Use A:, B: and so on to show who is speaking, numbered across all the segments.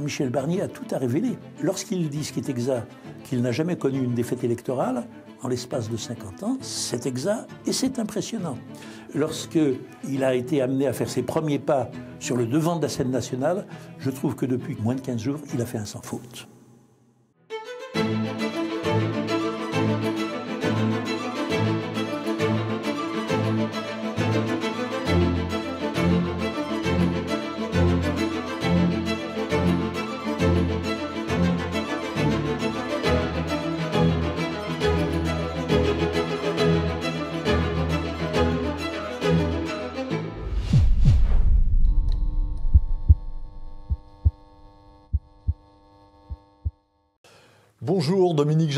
A: Michel Barnier a tout à révéler. Lorsqu'il dit ce qui est exact, qu'il n'a jamais connu une défaite électorale en l'espace de 50 ans, c'est exact et c'est impressionnant. Lorsqu'il a été amené à faire ses premiers pas sur le devant de la scène nationale, je trouve que depuis moins de 15 jours, il a fait un sans faute.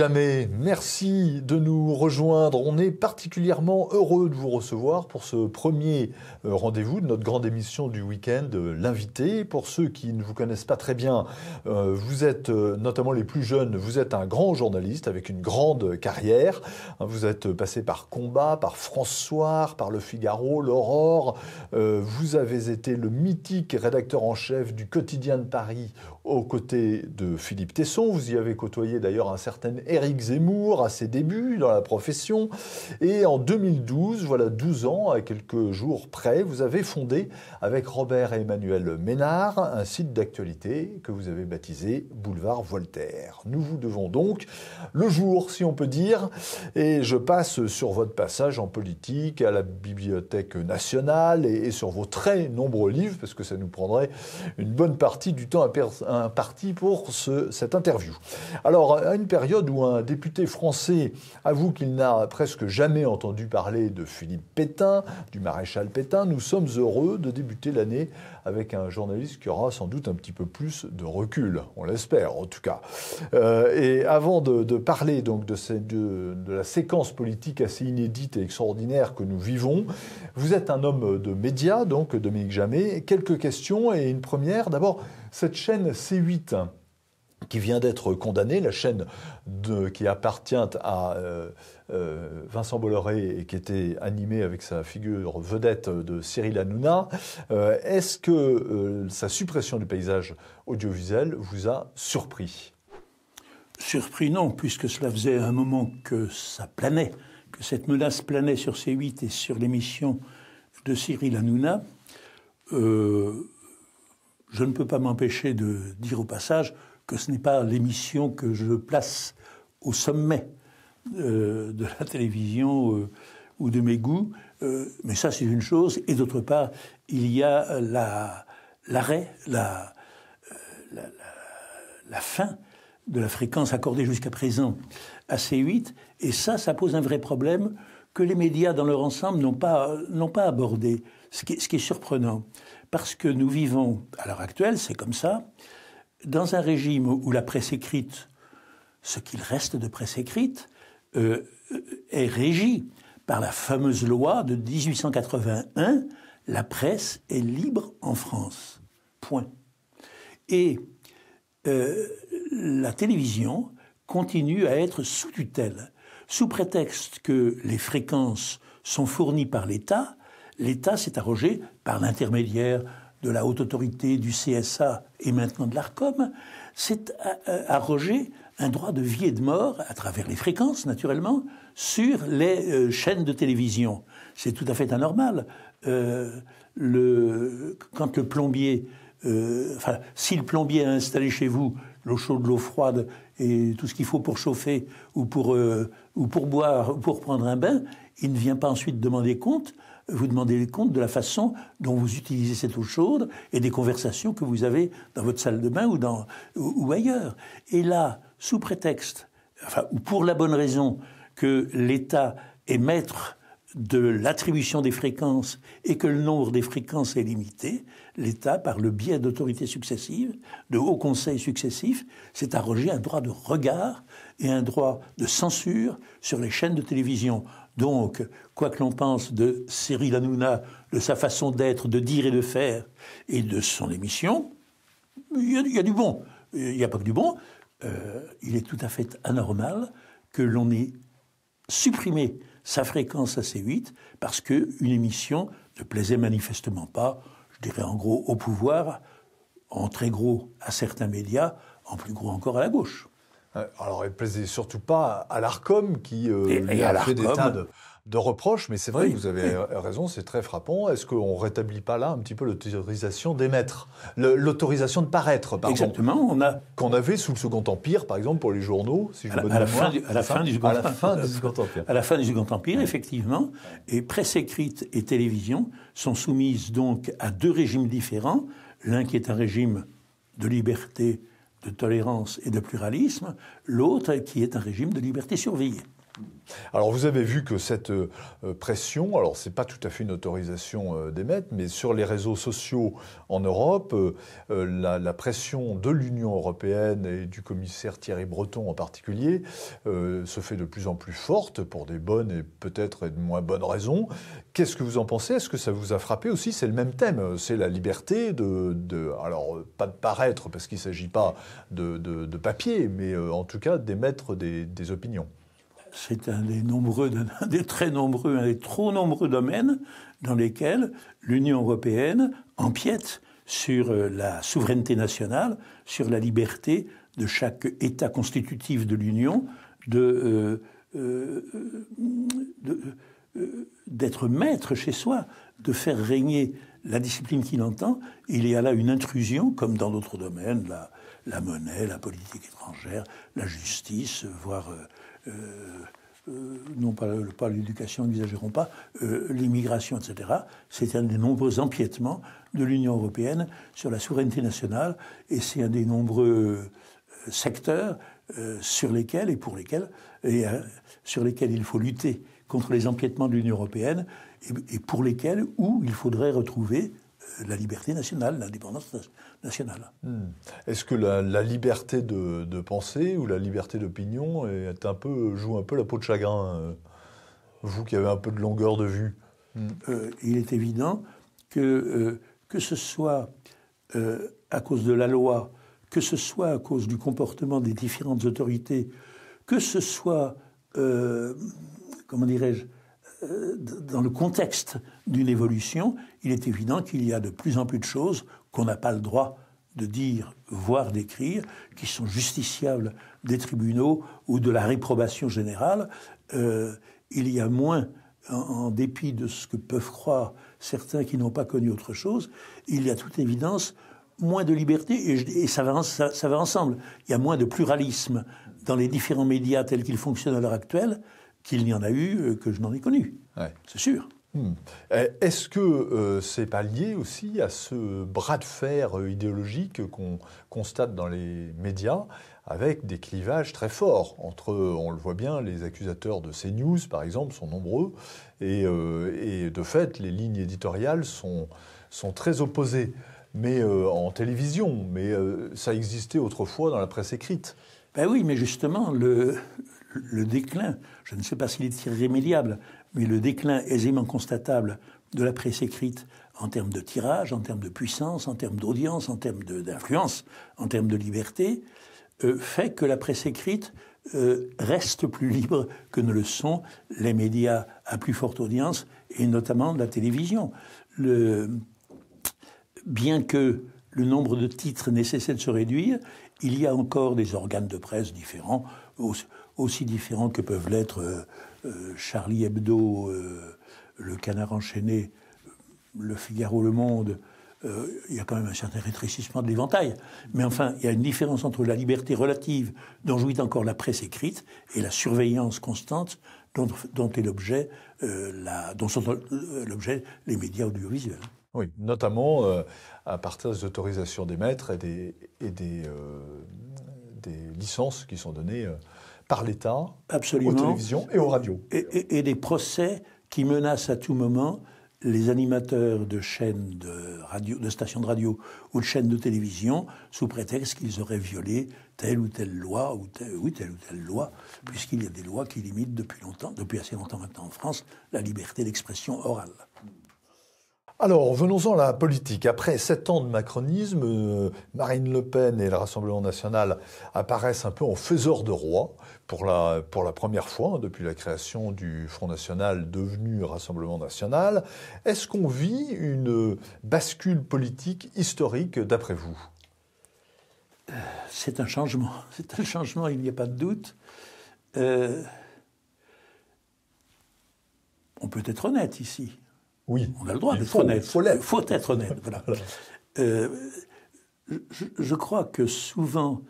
B: jamais Merci de nous rejoindre. On est particulièrement heureux de vous recevoir pour ce premier euh, rendez-vous de notre grande émission du week-end, euh, l'invité. Pour ceux qui ne vous connaissent pas très bien, euh, vous êtes notamment les plus jeunes, vous êtes un grand journaliste avec une grande carrière. Hein, vous êtes passé par Combat, par François, par Le Figaro, l'Aurore. Vous avez été le mythique rédacteur en chef du quotidien de Paris aux côtés de Philippe Tesson. Vous y avez côtoyé d'ailleurs un certain Eric Zemmour à ses débuts dans la profession. Et en 2012, voilà 12 ans, à quelques jours près, vous avez fondé avec Robert et Emmanuel Ménard un site d'actualité que vous avez baptisé Boulevard Voltaire. Nous vous devons donc le jour, si on peut dire, et je passe sur votre passage en politique à la Bibliothèque nationale et, sur vos très nombreux livres, parce que ça nous prendrait une bonne partie du temps imparti pour cette interview. Alors, à une période où un député député français avoue qu'il n'a presque jamais entendu parler de Philippe Pétain, du maréchal Pétain, nous sommes heureux de débuter l'année avec un journaliste qui aura sans doute un petit peu plus de recul, on l'espère en tout cas. Euh, et avant de, parler donc de, ces, la séquence politique assez inédite et extraordinaire que nous vivons, vous êtes un homme de médias, donc Dominique Jamais. Quelques questions et une première. D'abord, cette chaîne C8 qui vient d'être condamnée, la chaîne qui appartient à euh, euh, Vincent Bolloré et qui était animée avec sa figure vedette de Cyril Hanouna. Euh, est-ce que sa suppression du paysage audiovisuel vous a surpris
A: Surpris non, puisque cela faisait un moment que ça planait, que cette menace planait sur C8 et sur l'émission de Cyril Hanouna. je ne peux pas m'empêcher de dire au passage que ce n'est pas l'émission que je place au sommet euh, de la télévision euh, ou de mes goûts. Euh, mais ça, c'est une chose. Et d'autre part, il y a l'arrêt, la, fin de la fréquence accordée jusqu'à présent à C8. Et ça, ça pose un vrai problème que les médias dans leur ensemble n'ont pas, n'ont pas abordé, ce qui, est surprenant. Parce que nous vivons, à l'heure actuelle, c'est comme ça, dans un régime où la presse écrite, ce qu'il reste de presse écrite, euh, est régie par la fameuse loi de 1881, la presse est libre en France. Point. Et euh, la télévision continue à être sous tutelle. Sous prétexte que les fréquences sont fournies par l'État, l'État s'est arrogé, par l'intermédiaire de la haute autorité, du CSA et maintenant de l'ARCOM, c'est à Roger un droit de vie et de mort, à travers les fréquences naturellement, sur les euh, chaînes de télévision. C'est tout à fait anormal. Euh, quand le plombier, euh, enfin, si le plombier a installé chez vous l'eau chaude, l'eau froide et tout ce qu'il faut pour chauffer ou pour, ou pour boire ou pour prendre un bain, il ne vient pas ensuite demander compte vous demandez les comptes de la façon dont vous utilisez cette eau chaude et des conversations que vous avez dans votre salle de bain ou, ailleurs. Et là, sous prétexte, enfin, ou pour la bonne raison que l'État est maître de l'attribution des fréquences et que le nombre des fréquences est limité, l'État, par le biais d'autorités successives, de hauts conseils successifs, s'est arrogé un droit de regard et un droit de censure sur les chaînes de télévision donc, quoi que l'on pense de Cyril Hanouna, de sa façon d'être, de dire et de faire, et de son émission, il y, a du bon. Il n'y a pas que du bon. Euh, il est tout à fait anormal que l'on ait supprimé sa fréquence à C8 parce qu'une émission ne plaisait manifestement pas, je dirais en gros, au pouvoir, en très gros à certains médias, en plus gros encore à la gauche. Euh, alors, elle plaisait surtout pas à l'ARCOM qui euh, a fait des tas
B: de, reproches, mais c'est vrai, que vous avez raison, c'est très frappant. Est-ce qu'on rétablit pas là un petit peu l'autorisation d'émettre, l'autorisation de paraître, par exemple, on a qu'on avait sous le Second Empire, par exemple, pour les journaux, si à je la, me à, fin du, Second Empire. À la fin du Second Empire. À la
A: fin du Second Empire, effectivement. Et presse écrite et télévision sont soumises donc à deux régimes différents, l'un qui est un régime de liberté de tolérance et de pluralisme, l'autre qui est un régime de liberté surveillée. Alors vous avez vu
B: que cette euh, pression, alors n'est pas tout à fait une autorisation euh, d'émettre, mais sur les réseaux sociaux en Europe, euh, la, pression de l'Union européenne et du commissaire Thierry Breton en particulier se fait de plus en plus forte pour des bonnes et peut-être de moins bonnes raisons. Qu'est-ce que vous en pensez Est-ce que ça vous a frappé aussi C'est le même thème, c'est la liberté de, alors pas de paraître parce qu'il ne s'agit pas de,
A: papier, mais en tout cas d'émettre des opinions. C'est un des nombreux, des très nombreux, un des trop nombreux domaines dans lesquels l'Union européenne empiète sur euh, la souveraineté nationale, sur la liberté de chaque État constitutif de l'Union euh, euh, de, euh, d'être maître chez soi, de faire régner la discipline qu'il entend. Il y a là une intrusion, comme dans d'autres domaines, la, monnaie, la politique étrangère, la justice, voire euh, euh, non euh, pas, l'éducation, n'exagérons pas, l'immigration, etc. C'est un des nombreux empiétements de l'Union européenne sur la souveraineté nationale et c'est un des nombreux secteurs sur lesquels et pour lesquels sur lesquels il faut lutter contre les empiètements de l'Union européenne et, pour lesquels où il faudrait retrouver la liberté nationale, l'indépendance nationale.
B: Hmm. Est-ce que la, liberté de, pensée penser ou la liberté d'opinion est un peu, joue un peu la peau de chagrin, euh,
A: vous qui avez un peu de longueur de vue hmm. euh, Il est évident que, euh, que ce soit à cause de la loi, que ce soit à cause du comportement des différentes autorités, que ce soit, comment dirais-je, euh, dans le contexte d'une évolution, il est évident qu'il y a de plus en plus de choses qu'on n'a pas le droit de dire, voire d'écrire, qui sont justiciables des tribunaux ou de la réprobation générale. Euh, il y a moins, en, dépit de ce que peuvent croire certains qui n'ont pas connu autre chose, il y a toute évidence moins de liberté, et, ça va ensemble. Il y a moins de pluralisme dans les différents médias tels qu'ils fonctionnent à l'heure actuelle qu'il n'y en a eu euh, que je n'en ai connu. C'est sûr.
B: Hmm. Euh, est-ce que euh, c'est pas lié aussi à ce bras de fer idéologique qu'on constate dans les médias avec des clivages très forts entre, on le voit bien, les accusateurs de CNews par exemple sont nombreux et, et de fait les lignes éditoriales sont, sont très opposées, mais en télévision, mais ça existait autrefois dans la presse écrite.
A: Ben oui, mais justement, le, le déclin, je ne sais pas s'il est irrémédiable, mais le déclin aisément constatable de la presse écrite en termes de tirage, en termes de puissance, en termes d'audience, en termes d'influence, en termes de liberté, euh, fait que la presse écrite euh, reste plus libre que ne le sont les médias à plus forte audience, et notamment la télévision. Bien que le nombre de titres nécessite de se réduire, il y a encore des organes de presse différents aussi différents que peuvent l'être euh, euh, Charlie Hebdo, euh, Le Canard Enchaîné, Le Figaro, Le Monde. Il y a quand même un certain rétrécissement de l'éventail. Mais enfin, il y a une différence entre la liberté relative dont jouit encore la presse écrite et la surveillance constante dont, est l'objet, dont sont l'objet les médias audiovisuels. Oui, notamment
B: à partir des autorisations des maîtres et des, des,
A: licences qui sont données par l'État, aux télévisions et aux radios. Et, des procès qui menacent à tout moment les animateurs de chaînes de, radio, de stations de radio ou de chaînes de télévision sous prétexte qu'ils auraient violé telle ou telle loi, ou telle ou telle loi, puisqu'il y a des lois qui limitent depuis longtemps, depuis assez longtemps maintenant en France, la liberté d'expression orale. Alors, venons-en à la politique.
B: Après sept ans de macronisme, euh, Marine Le Pen et le Rassemblement national apparaissent un peu en faiseur de roi pour la, pour la première fois hein, depuis la création du Front national devenu Rassemblement national. Est-ce qu'on vit une bascule
A: politique historique d'après vous C'est un changement. C'est un changement, il n'y a pas de doute. Euh, on peut être honnête ici.
B: Oui. On a le droit d'être honnête.
A: Il faut être honnête. Euh, je, crois que souvent,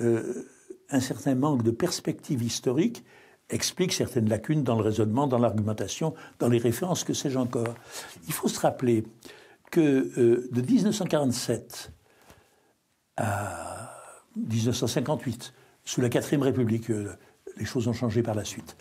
A: euh, un certain manque de perspective historique explique certaines lacunes dans le raisonnement, dans l'argumentation, dans les références, que sais-je encore. Il faut se rappeler que euh, de 1947 à 1958, sous la 4 Quatrième République, les choses ont changé par la suite.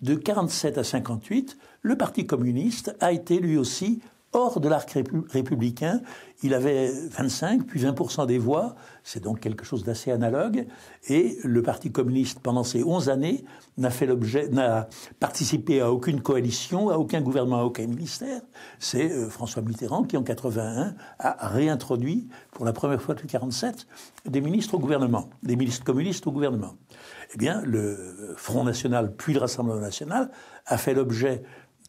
A: De 1947 à 58, le Parti communiste a été lui aussi hors de l'arc républicain. Il avait 25 puis 20 des voix, c'est donc quelque chose d'assez analogue. Et le Parti communiste, pendant ces 11 années, n'a fait l'objet, n'a participé à aucune coalition, à aucun gouvernement, à aucun ministère. C'est euh, François Mitterrand qui, en 81, a réintroduit pour la première fois depuis 47 des ministres au gouvernement, des ministres communistes au gouvernement. Eh bien, le Front national puis le Rassemblement national a fait l'objet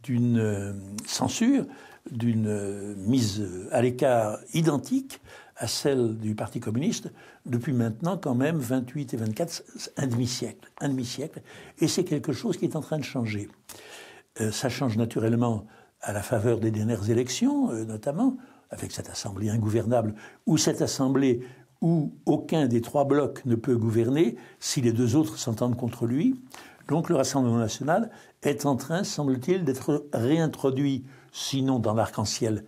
A: d'une euh, censure, d'une euh, mise à l'écart identique à celle du Parti communiste depuis maintenant quand même 28 et 24, un demi-siècle. Un demi-siècle. Et c'est quelque chose qui est en train de changer. Euh, ça change naturellement à la faveur des dernières élections, notamment, avec cette assemblée ingouvernable, ou cette assemblée où aucun des trois blocs ne peut gouverner si les deux autres s'entendent contre lui, donc le Rassemblement national est en train, semble-t-il, d'être réintroduit, sinon dans l'arc-en-ciel,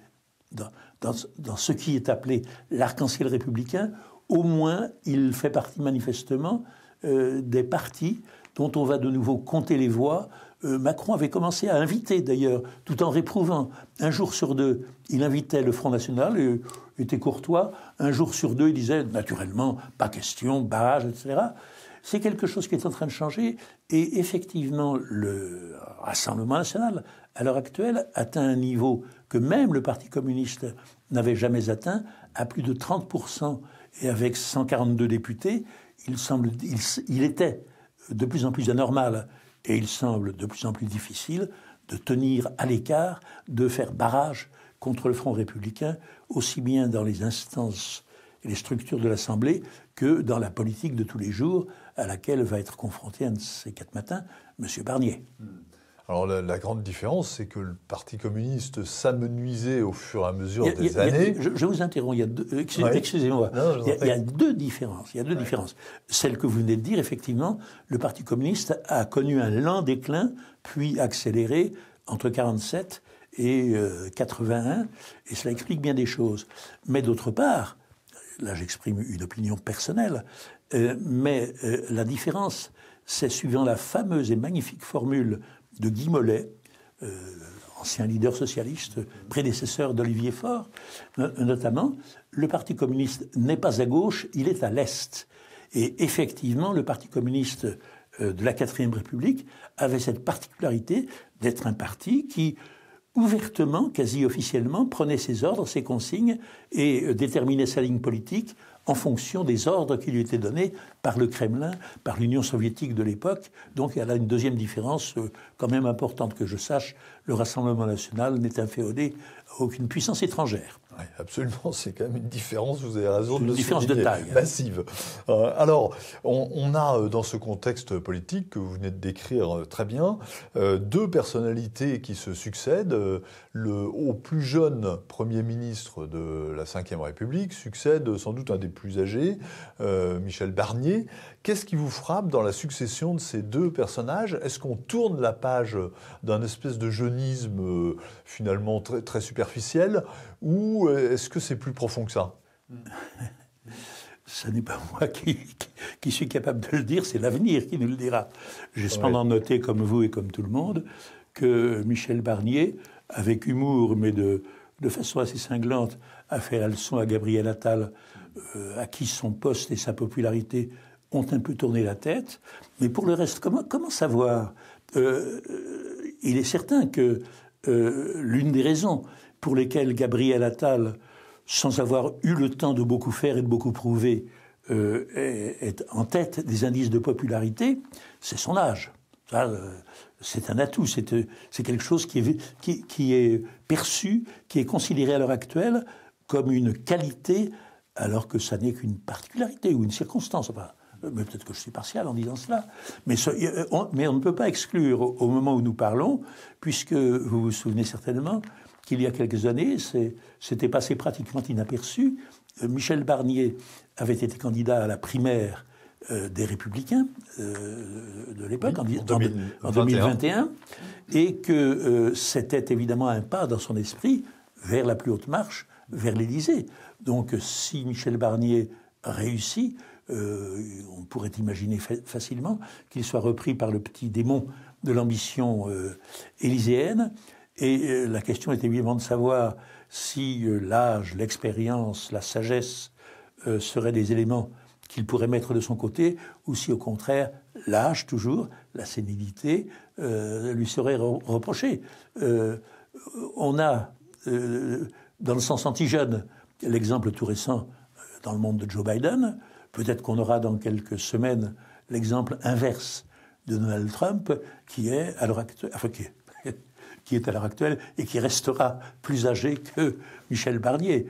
A: dans, ce qui est appelé l'arc-en-ciel républicain, au moins il fait partie manifestement euh, des partis dont on va de nouveau compter les voix. Euh, Macron avait commencé à inviter d'ailleurs, tout en réprouvant. Un jour sur deux, il invitait le Front National, il euh, était courtois. Un jour sur deux, il disait naturellement, pas question, barrage, etc. C'est quelque chose qui est en train de changer et effectivement le Rassemblement national, à l'heure actuelle, atteint un niveau que même le Parti communiste n'avait jamais atteint, à plus de 30%, et avec 142 députés, il, semble, il était de plus en plus anormal et il semble de plus en plus difficile de tenir à l'écart, de faire barrage contre le Front républicain, aussi bien dans les instances et les structures de l'Assemblée que dans la politique de tous les jours, à laquelle va être confronté un de ces quatre matins M. Barnier. Hmm.
B: Alors la, grande différence, c'est que le Parti communiste s'amenuisait au fur et à mesure des années. je,
A: vous interromps, il y a deux, excusez-moi. Il y, a deux différences. Il y a deux différences. Celle que vous venez de dire, effectivement, le Parti communiste a connu un lent déclin, puis accéléré entre 1947 et 1981, euh, 81, et cela explique bien des choses. Mais d'autre part, là j'exprime une opinion personnelle, euh, mais euh, la différence, c'est suivant la fameuse et magnifique formule de Guy Mollet, euh, ancien leader socialiste, prédécesseur d'Olivier Faure, notamment, le Parti communiste n'est pas à gauche, il est à l'Est. Et effectivement, le Parti communiste de la Quatrième République avait cette particularité d'être un parti qui, ouvertement, quasi officiellement, prenait ses ordres, ses consignes et déterminait sa ligne politique en fonction des ordres qui lui étaient donnés par le Kremlin, par l'Union soviétique de l'époque. Donc il y a une deuxième différence euh, quand même importante que je sache. Le Rassemblement national n'est inféodé à aucune puissance étrangère. absolument,
B: c'est quand même une différence, vous avez raison de une différence de taille. Massive. Euh, alors, on, a euh, dans ce contexte politique que vous venez de décrire très bien, deux personnalités qui se succèdent, le, au plus jeune Premier ministre de la Ve République succède sans doute un des plus âgés, euh, Michel Barnier. Qu'est-ce qui vous frappe dans la succession de ces deux personnages Est-ce qu'on tourne la page d'un espèce de jeunisme euh, finalement très, superficiel ou euh, est-ce que c'est plus
A: profond que ça Ce n'est pas moi qui, suis capable de le dire, c'est l'avenir qui nous le dira. J'ai cependant noté, comme vous et comme tout le monde, que Michel Barnier avec humour, mais de, façon assez cinglante, a fait la leçon à Gabriel Attal, euh, à qui son poste et sa popularité ont un peu tourné la tête. Mais pour le reste, comment, savoir euh, Il est certain que euh, l'une des raisons pour lesquelles Gabriel Attal, sans avoir eu le temps de beaucoup faire et de beaucoup prouver, est en tête des indices de popularité, c'est son âge. Euh, c'est un atout, c'est euh, quelque chose qui est, perçu, qui est considéré à l'heure actuelle comme une qualité, alors que ça n'est qu'une particularité ou une circonstance. Enfin, euh, peut-être que je suis partial en disant cela, mais, on, ne peut pas exclure au, moment où nous parlons, puisque vous vous souvenez certainement qu'il y a quelques années, c'était passé pratiquement inaperçu. Michel Barnier avait été candidat à la primaire euh, des républicains euh, de l'époque en, 2021, et que euh, c'était évidemment un pas dans son esprit vers la plus haute marche, vers l'Élysée. Donc si Michel Barnier réussit, on pourrait imaginer facilement qu'il soit repris par le petit démon de l'ambition élyséenne. Et la question est évidemment de savoir si l'âge, l'expérience, la sagesse seraient des éléments qu'il pourrait mettre de son côté, ou si au contraire l'âge toujours, la sénilité, euh, lui serait reprochée. reproché. Euh, on a, euh, dans le sens anti-jeune, l'exemple tout récent dans le monde de Joe Biden. Peut-être qu'on aura dans quelques semaines l'exemple inverse de Donald Trump, qui est à l'heure actuelle, qui, est, à l'heure actuelle et qui restera plus âgé que Michel Barnier.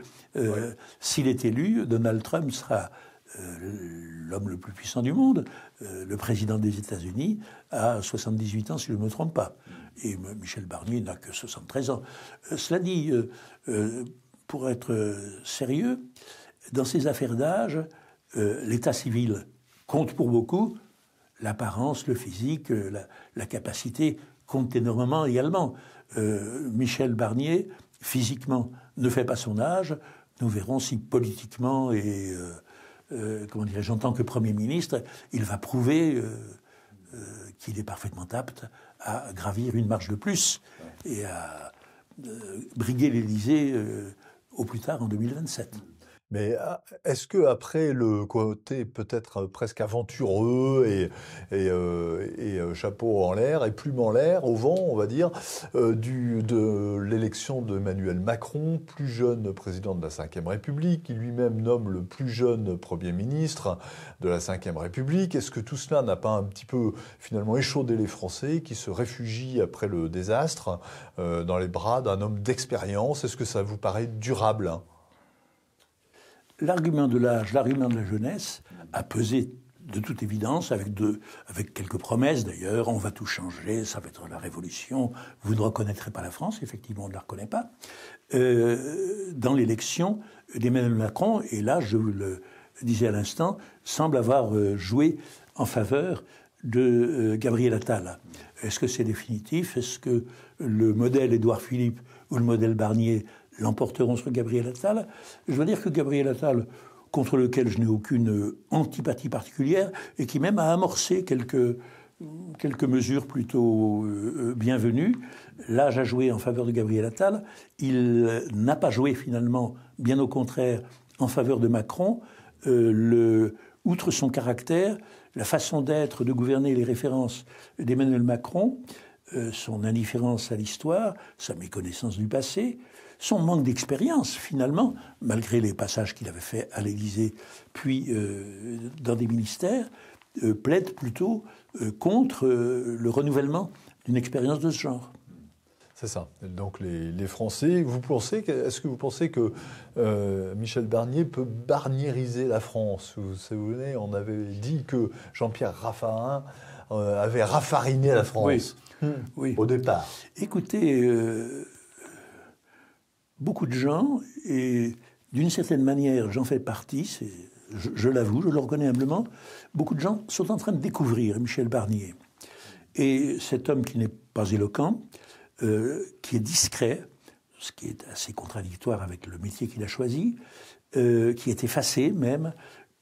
A: S'il est élu, Donald Trump sera euh, l'homme le plus puissant du monde, euh, le président des États-Unis, a 78 ans, si je ne me trompe pas. Et Michel Barnier n'a que 73 ans. Euh, cela dit, pour être sérieux, dans ces affaires d'âge, l'état civil compte pour beaucoup. L'apparence, le physique, la, capacité compte énormément également. Michel Barnier, physiquement, ne fait pas son âge. Nous verrons si politiquement et euh, comment dirais-je, en tant que Premier ministre, il va prouver euh, euh, qu'il est parfaitement apte à gravir une marche de plus et à briguer l'Élysée au plus tard en 2027.
B: Mais ah, est-ce que après le côté peut-être presque aventureux et, euh, euh, chapeau en l'air et plume en l'air, au vent, on va dire, euh, de l'élection d'Emmanuel Macron, plus jeune président de la Ve République, qui lui-même nomme le plus jeune Premier ministre de la Ve République, est-ce que tout cela n'a pas un petit peu finalement échaudé les Français qui se réfugient après le désastre dans les bras d'un homme d'expérience Est-ce que ça vous paraît durable hein
A: l'argument de l'âge, l'argument de la jeunesse a pesé de toute évidence, avec, quelques promesses d'ailleurs, on va tout changer, ça va être la révolution, vous ne reconnaîtrez pas la France, effectivement on ne la reconnaît pas, euh, dans l'élection d'Emmanuel Macron, et là je vous le disais à l'instant, semble avoir euh, joué en faveur de euh, Gabriel Attal. Est-ce que c'est définitif Est-ce que le modèle Édouard Philippe ou le modèle Barnier l'emporteront sur Gabriel Attal. Je dois dire que Gabriel Attal, contre lequel je n'ai aucune euh, antipathie particulière, et qui même a amorcé quelques, quelques mesures plutôt euh, euh, bienvenues, l'âge a joué en faveur de Gabriel Attal. Il n'a pas joué finalement, bien au contraire, en faveur de Macron. outre son caractère, la façon d'être, de gouverner les références d'Emmanuel Macron, son indifférence à l'histoire, sa méconnaissance du passé, son manque d'expérience, finalement, malgré les passages qu'il avait faits à l'Élysée, puis euh, dans des ministères, euh, plaide plutôt euh, contre le renouvellement d'une expérience de ce genre.
B: C'est ça. Donc les, Français, vous pensez, est-ce que vous pensez que Michel Barnier peut barnieriser la France Vous vous souvenez, on avait dit que Jean-Pierre Raffarin avait raffariné la France oui. au départ.
A: Écoutez, beaucoup de gens, et d'une certaine manière, j'en fais partie, je, l'avoue, je le reconnais humblement, beaucoup de gens sont en train de découvrir Michel Barnier. Et cet homme qui n'est pas éloquent, euh, qui est discret, ce qui est assez contradictoire avec le métier qu'il a choisi, euh, qui est effacé même,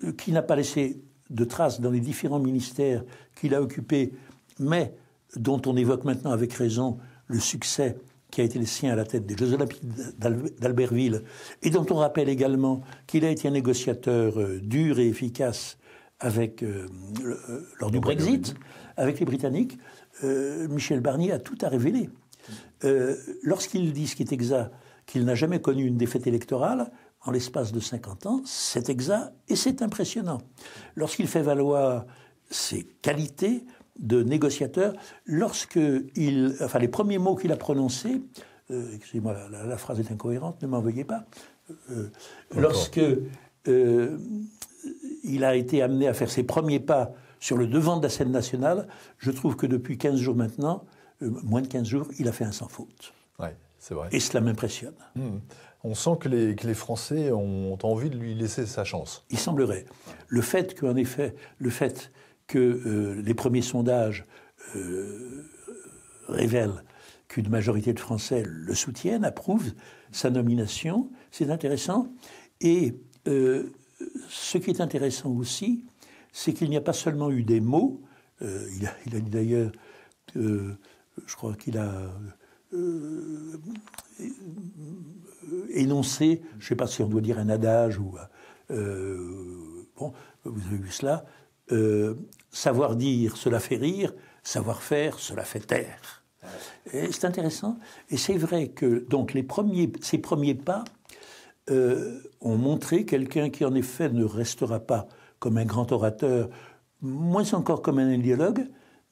A: euh, qui n'a pas laissé de traces dans les différents ministères qu'il a occupés, mais dont on évoque maintenant avec raison le succès qui a été le sien à la tête des Jeux olympiques d'Albertville, et dont on rappelle également qu'il a été un négociateur euh, dur et efficace avec, euh, euh, lors du Brexit, avec les Britanniques, Michel Barnier a tout à révéler. Lorsqu'il dit ce qui est exact, qu'il n'a jamais connu une défaite électorale, en l'espace de 50 ans, c'est exact et c'est impressionnant. Lorsqu'il fait valoir ses qualités, de négociateur, lorsque il, enfin les premiers mots qu'il a prononcés, euh, excusez-moi, la, phrase est incohérente, ne m'en veuillez pas, euh, lorsque euh, il a été amené à faire ses premiers pas sur le devant de la scène nationale, je trouve que depuis 15 jours maintenant, moins de 15 jours, il a fait un sans faute. Ouais, c'est vrai. Et cela m'impressionne. Hmm. On sent que les, que les, Français ont envie de lui laisser sa chance. Il semblerait. Le fait qu'en effet, le fait que euh, les premiers sondages euh, révèlent qu'une majorité de Français le soutiennent, approuvent sa nomination, c'est intéressant. Et euh, ce qui est intéressant aussi, c'est qu'il n'y a pas seulement eu des mots, il, a, dit d'ailleurs, je crois qu'il a énoncé, je ne sais pas si on doit dire un adage ou... bon, vous avez vu cela, euh, savoir dire, cela fait rire, savoir faire, cela fait taire. C'est intéressant. Et c'est vrai que donc les ces premiers pas euh, ont montré quelqu'un qui en effet ne restera pas comme un grand orateur, moins encore comme un idéologue,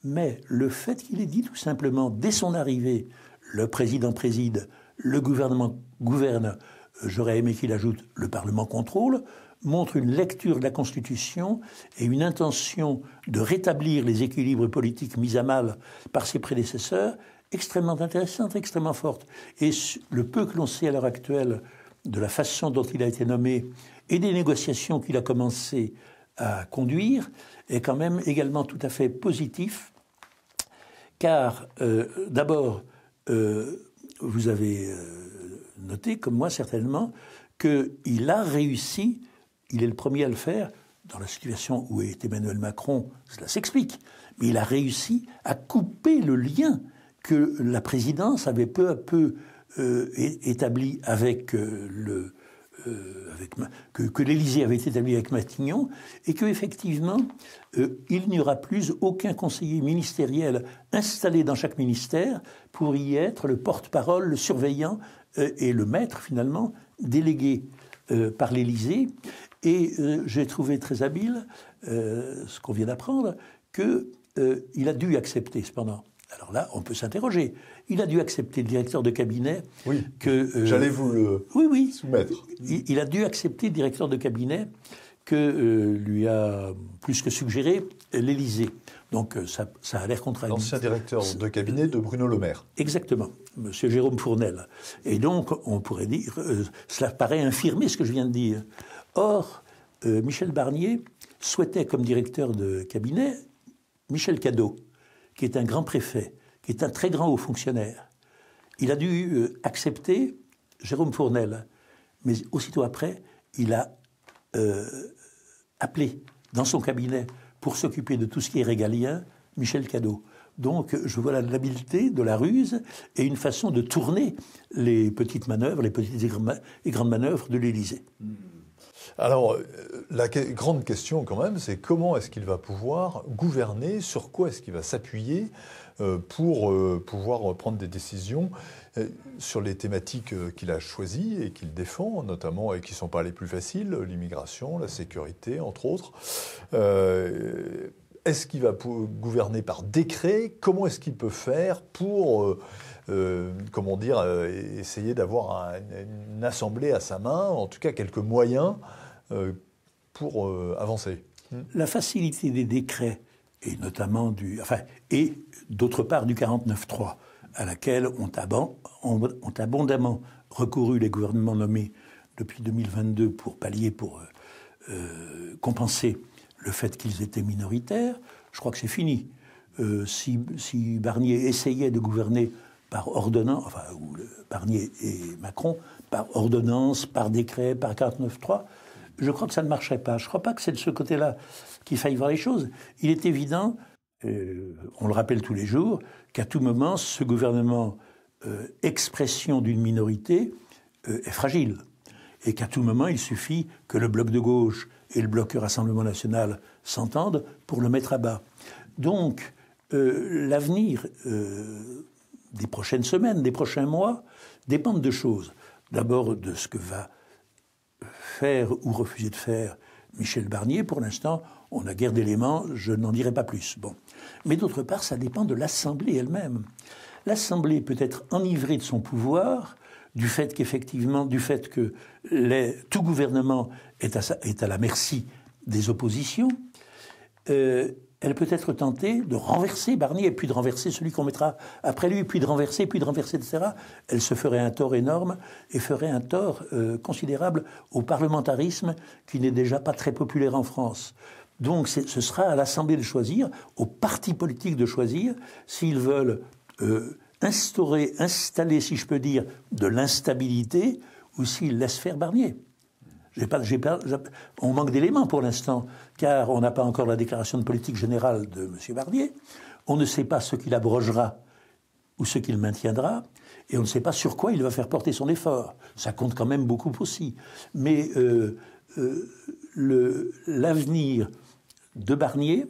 A: mais le fait qu'il ait dit tout simplement dès son arrivée, le président préside, le gouvernement gouverne, j'aurais aimé qu'il ajoute le Parlement contrôle, montre une lecture de la Constitution et une intention de rétablir les équilibres politiques mis à mal par ses prédécesseurs extrêmement intéressante, extrêmement forte. Et le peu que l'on sait à l'heure actuelle de la façon dont il a été nommé et des négociations qu'il a commencé à conduire est quand même également tout à fait positif, car euh, d'abord, euh, vous avez euh, noté, comme moi certainement, qu'il a réussi il est le premier à le faire. Dans la situation où est Emmanuel Macron, cela s'explique. Mais il a réussi à couper le lien que la présidence avait peu à peu euh, établi avec euh, le euh, avec, que, que l'Élysée avait établi avec Matignon et que effectivement il n'y aura plus aucun conseiller ministériel installé dans chaque ministère pour y être le porte-parole, le surveillant et le maître finalement délégué par l'Élysée et euh, j'ai trouvé très habile, euh, ce qu'on vient d'apprendre, qu'il euh, il a dû accepter cependant. Alors là, on peut s'interroger. Il a dû accepter le directeur de cabinet oui, que... J'allais vous le soumettre. Il, a dû accepter le directeur de cabinet que lui a plus que suggéré l'Élysée. Donc ça, a l'air contradictoire. L'ancien directeur de cabinet de Bruno Le Maire. Exactement, M. Jérôme Fournel. Et donc, on pourrait dire, cela paraît infirmer ce que je viens de dire. Or, euh, Michel Barnier souhaitait comme directeur de cabinet Michel Cadot, qui est un grand préfet, qui est un très grand haut fonctionnaire. Il a dû euh, accepter Jérôme Fournel, mais aussitôt après, il a euh, appelé dans son cabinet pour s'occuper de tout ce qui est régalien Michel Cadot. Donc, je vois l'habileté de la ruse et une façon de tourner les petites manœuvres, les petites et grandes manœuvres de l'Élysée. Mmh. Alors, euh, la grande question quand même, c'est comment est-ce qu'il va pouvoir
B: gouverner, sur quoi est-ce qu'il va s'appuyer euh, pour euh, pouvoir prendre des décisions sur les thématiques qu'il a choisies et qu'il défend, notamment et qui ne sont pas les plus faciles, l'immigration, la sécurité, entre autres. est-ce qu'il va gouverner par décret Comment est-ce qu'il peut faire pour, comment dire, essayer d'avoir une assemblée à sa main, en tout cas quelques moyens
A: euh, pour euh, avancer. La facilité des décrets, et notamment du. Enfin, et d'autre part du 49-3, à laquelle ont, abondamment recouru les gouvernements nommés depuis 2022 pour pallier, pour euh, compenser le fait qu'ils étaient minoritaires, je crois que c'est fini. si, si, Barnier essayait de gouverner par ordonnance, enfin, ou Barnier et Macron, par ordonnance, par décret, par 49.3, je crois que ça ne marcherait pas. Je ne crois pas que c'est de ce côté-là qu'il faille voir les choses. Il est évident, euh, on le rappelle tous les jours, qu'à tout moment, ce gouvernement, euh, expression d'une minorité, euh, est fragile. Et qu'à tout moment, il suffit que le bloc de gauche et le bloc Rassemblement national s'entendent pour le mettre à bas. Donc, l'avenir des prochaines semaines, des prochains mois, dépend de choses. D'abord de ce que va faire ou refuser de faire Michel Barnier, pour l'instant, on a guère d'éléments, je n'en dirai pas plus. Bon. Mais d'autre part, ça dépend de l'Assemblée elle-même. L'Assemblée peut être enivrée de son pouvoir, du fait qu'effectivement, du fait que tout gouvernement est à, la merci des oppositions, euh, elle peut être tentée de renverser Barnier, et puis de renverser celui qu'on mettra après lui, puis de renverser, puis de renverser, etc. Elle se ferait un tort énorme et ferait un tort euh, considérable au parlementarisme qui n'est déjà pas très populaire en France. Donc ce sera à l'Assemblée de choisir, aux partis politiques de choisir, s'ils veulent euh, instaurer, installer, si je peux dire, de l'instabilité, ou s'ils laissent faire Barnier on manque d'éléments pour l'instant, car on n'a pas encore la déclaration de politique générale de M. Barnier. On ne sait pas ce qu'il abrogera ou ce qu'il maintiendra, et on ne sait pas sur quoi il va faire porter son effort. Ça compte quand même beaucoup aussi. Mais euh, euh, l'avenir de Barnier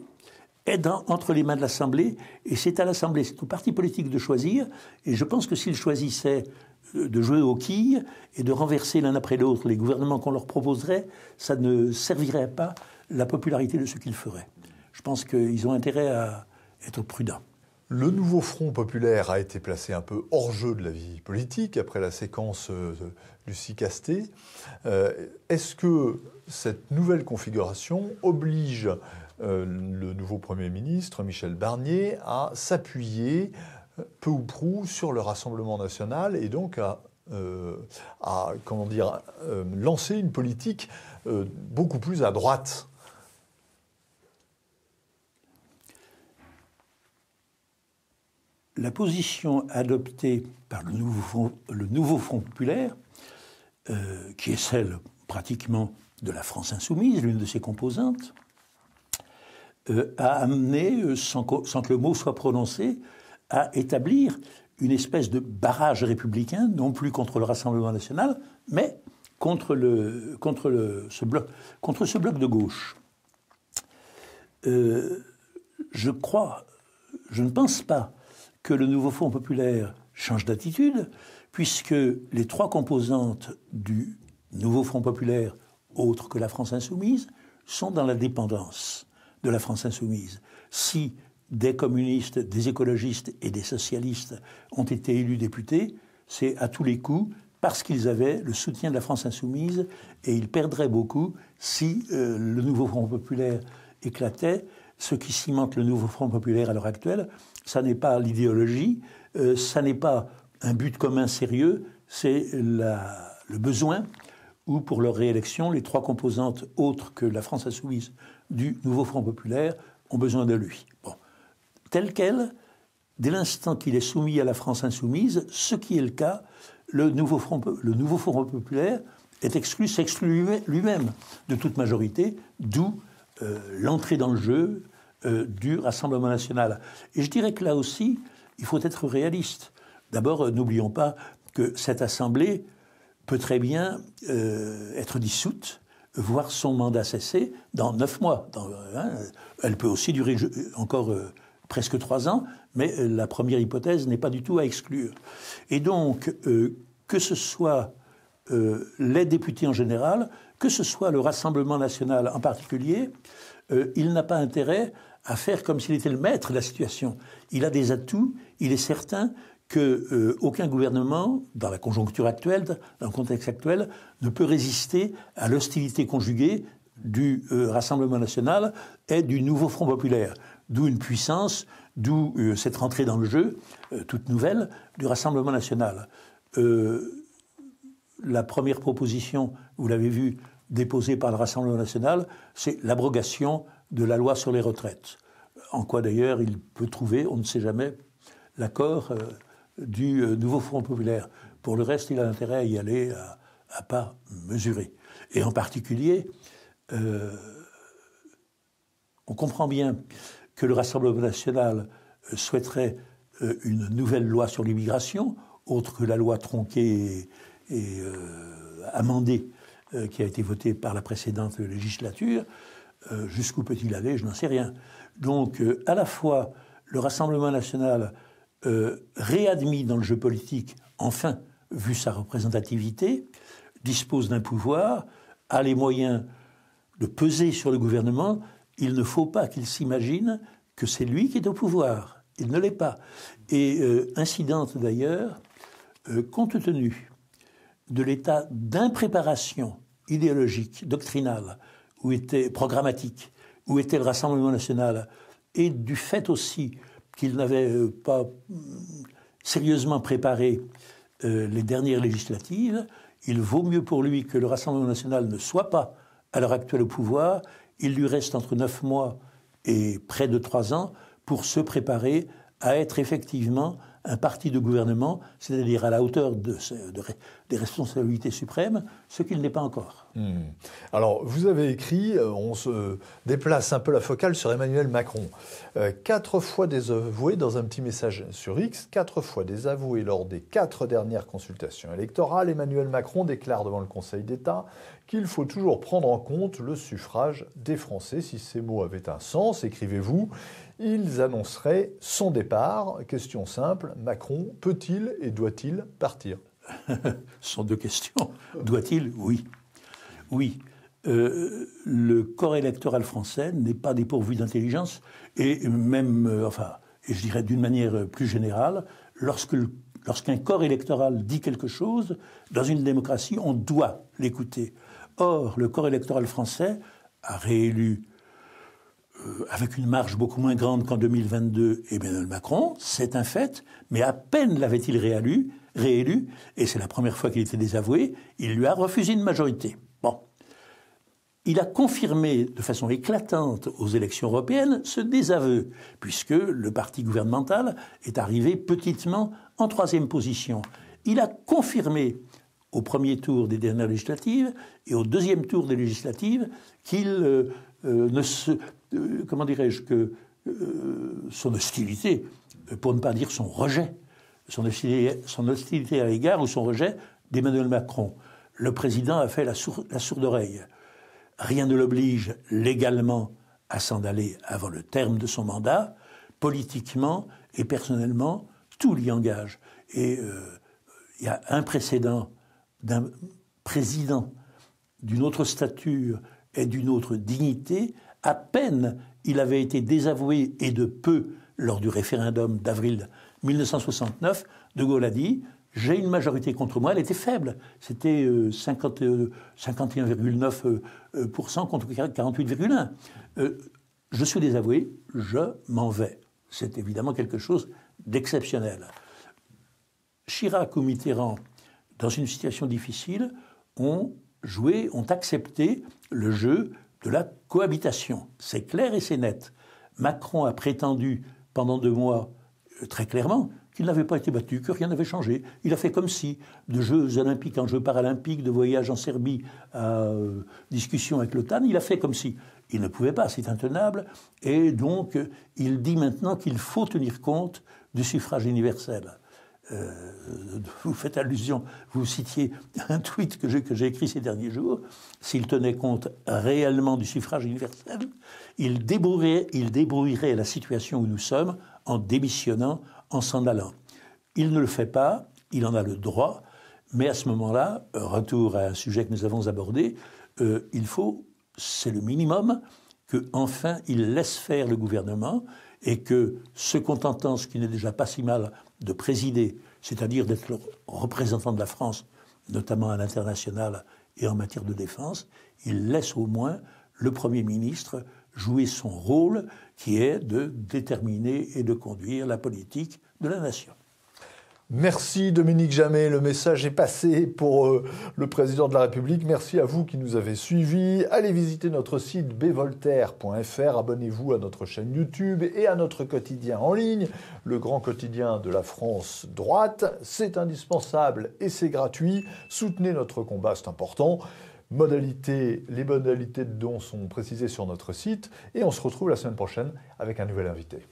A: est entre les mains de l'Assemblée, et c'est à l'Assemblée, c'est au parti politique de choisir, et je pense que s'ils choisissaient euh, de jouer aux quilles et de renverser l'un après l'autre les gouvernements qu'on leur proposerait, ça ne servirait pas la popularité de ce qu'ils feraient. Je pense qu'ils ont intérêt à être prudents.
B: Le nouveau Front populaire a été placé un peu hors jeu de la vie politique après la séquence euh, du Lucie Casté. Euh, est-ce que cette nouvelle configuration oblige euh, le nouveau Premier ministre, Michel Barnier, a s'appuyé euh, peu ou prou sur le Rassemblement national et donc à, euh, comment dire, lancer une politique
A: beaucoup plus à droite. La position adoptée par le le nouveau front populaire, qui est celle pratiquement de la France insoumise, l'une de ses composantes, euh, a amené, euh, sans, que le mot soit prononcé, à établir une espèce de barrage républicain, non plus contre le Rassemblement national, mais contre, ce, bloc, de gauche. Euh, je crois, je ne pense pas que le nouveau Front populaire change d'attitude, puisque les trois composantes du nouveau Front populaire, autre que la France insoumise, sont dans la dépendance de la France insoumise. Si des communistes, des écologistes et des socialistes ont été élus députés, c'est à tous les coups parce qu'ils avaient le soutien de la France insoumise et ils perdraient beaucoup si euh, le nouveau Front populaire éclatait. Ce qui cimente le nouveau Front populaire à l'heure actuelle, ça n'est pas l'idéologie, ce euh, ça n'est pas un but commun sérieux, c'est le besoin où, pour leur réélection, les trois composantes autres que la France insoumise du nouveau Front populaire ont besoin de lui. Tel quel, dès l'instant qu'il est soumis à la France insoumise, ce qui est le cas, le nouveau Front, populaire est exclu, s'exclut lui-même de toute majorité, d'où euh, l'entrée dans le jeu euh, du Rassemblement national. Et je dirais que là aussi, il faut être réaliste. D'abord, euh, n'oublions pas que cette Assemblée peut très bien être dissoute voir son mandat cesser dans neuf mois. Euh, hein, elle peut aussi durer encore euh, presque trois ans, mais euh, la première hypothèse n'est pas du tout à exclure. Et donc, que ce soit les députés en général, que ce soit le Rassemblement national en particulier, il n'a pas intérêt à faire comme s'il était le maître de la situation. Il a des atouts, il est certain que euh, aucun gouvernement, dans la conjoncture actuelle, dans le contexte actuel, ne peut résister à l'hostilité conjuguée du euh, Rassemblement national et du nouveau Front populaire, d'où une puissance, d'où euh, cette rentrée dans le jeu toute nouvelle du Rassemblement national. la première proposition, vous l'avez vu, déposée par le Rassemblement national, c'est l'abrogation de la loi sur les retraites. En quoi d'ailleurs il peut trouver, on ne sait jamais, l'accord du euh, nouveau Front populaire. Pour le reste, il a intérêt à y aller à, pas mesuré. Et en particulier, euh, on comprend bien que le Rassemblement national euh, souhaiterait une nouvelle loi sur l'immigration, autre que la loi tronquée et, amendée qui a été votée par la précédente législature. Jusqu'où peut-il aller Je n'en sais rien. Donc, à la fois, le Rassemblement national euh, réadmis dans le jeu politique, enfin, vu sa représentativité, dispose d'un pouvoir, a les moyens de peser sur le gouvernement, il ne faut pas qu'il s'imagine que c'est lui qui est au pouvoir. Il ne l'est pas. Et euh, incidente d'ailleurs, euh, compte tenu de l'état d'impréparation idéologique, doctrinale, où était programmatique, où était le Rassemblement national, et du fait aussi qu'il n'avait euh, pas euh, sérieusement préparé euh, les dernières législatives, il vaut mieux pour lui que le Rassemblement national ne soit pas à l'heure actuelle au pouvoir. Il lui reste entre neuf mois et près de trois ans pour se préparer à être effectivement un parti de gouvernement, c'est-à-dire à la hauteur des responsabilités suprêmes, ce qu'il n'est pas encore.
B: Hmm. Alors, vous avez écrit, euh, on se déplace un peu la focale sur Emmanuel Macron. Euh, quatre fois désavoué dans un petit message sur X, quatre fois désavoué lors des quatre dernières consultations électorales, Emmanuel Macron déclare devant le Conseil d'État qu'il faut toujours prendre en compte le suffrage des Français. Si ces mots avaient un sens, écrivez-vous, ils annonceraient son départ. Question simple, Macron peut-il et doit-il
A: partir sont deux questions. Doit-il Oui. Oui. Euh, le corps électoral français n'est pas dépourvu d'intelligence et même, euh, enfin, et je dirais d'une manière plus générale, lorsqu'un corps électoral dit quelque chose, dans une démocratie, on doit l'écouter. Or, le corps électoral français a réélu euh, avec une marge beaucoup moins grande qu'en 2022, Emmanuel Macron, c'est un fait, mais à peine l'avait-il réélu, réélu, et c'est la première fois qu'il était désavoué, il lui a refusé une majorité. Bon. Il a confirmé de façon éclatante aux élections européennes ce désaveu, puisque le parti gouvernemental est arrivé petitement en troisième position. Il a confirmé au premier tour des dernières législatives et au deuxième tour des législatives qu'il euh, euh, euh, comment dirais-je, que euh, son hostilité, pour ne pas dire son rejet, son hostilité, à l'égard ou son rejet d'Emmanuel Macron. Le président a fait la, sourde oreille. Rien ne l'oblige légalement à s'en aller avant le terme de son mandat. Politiquement et personnellement, tout l'y engage. Et il y a un précédent d'un président d'une autre stature et d'une autre dignité, à peine il avait été désavoué et de peu lors du référendum d'avril 1969, De Gaulle a dit j'ai une majorité contre moi, elle était faible. C'était 51,9% euh, euh, euh, contre 48,1%. Je suis désavoué, je m'en vais. C'est évidemment quelque chose d'exceptionnel. Chirac ou Mitterrand, dans une situation difficile, ont joué, ont accepté le jeu de la cohabitation. C'est clair et c'est net. Macron a prétendu pendant deux mois, euh, très clairement, qu'il n'avait pas été battu, que rien n'avait changé. Il a fait comme si, de Jeux olympiques en Jeux paralympiques, de voyage en Serbie à euh, discussion avec l'OTAN, il a fait comme si. Il ne pouvait pas, c'est intenable. Et donc, il dit maintenant qu'il faut tenir compte du suffrage universel. Euh, vous faites allusion, vous citiez un tweet que j'ai, écrit ces derniers jours, s'il tenait compte réellement du suffrage universel, il débrouillerait, la situation où nous sommes en démissionnant, en s'en allant. Il ne le fait pas, il en a le droit, mais à ce moment-là, retour à un sujet que nous avons abordé, euh, il faut, c'est le minimum, que enfin il laisse faire le gouvernement et que, se contentant, ce qui n'est déjà pas si mal, de présider, c'est-à-dire d'être le représentant de la France, notamment à l'international et en matière de défense, il laisse au moins le Premier ministre jouer son rôle qui est de déterminer et de conduire la politique de la nation. Merci Dominique
B: Jamais, le message est passé pour euh, le président de la République. Merci à vous qui nous avez suivis. Allez visiter notre site bvoltaire.fr, abonnez-vous à notre chaîne YouTube et à notre quotidien en ligne, le grand quotidien de la France droite. C'est indispensable et c'est gratuit. Soutenez notre combat, c'est important. Modalités, les modalités de dons sont précisées sur notre site et on se retrouve la semaine prochaine avec un nouvel invité.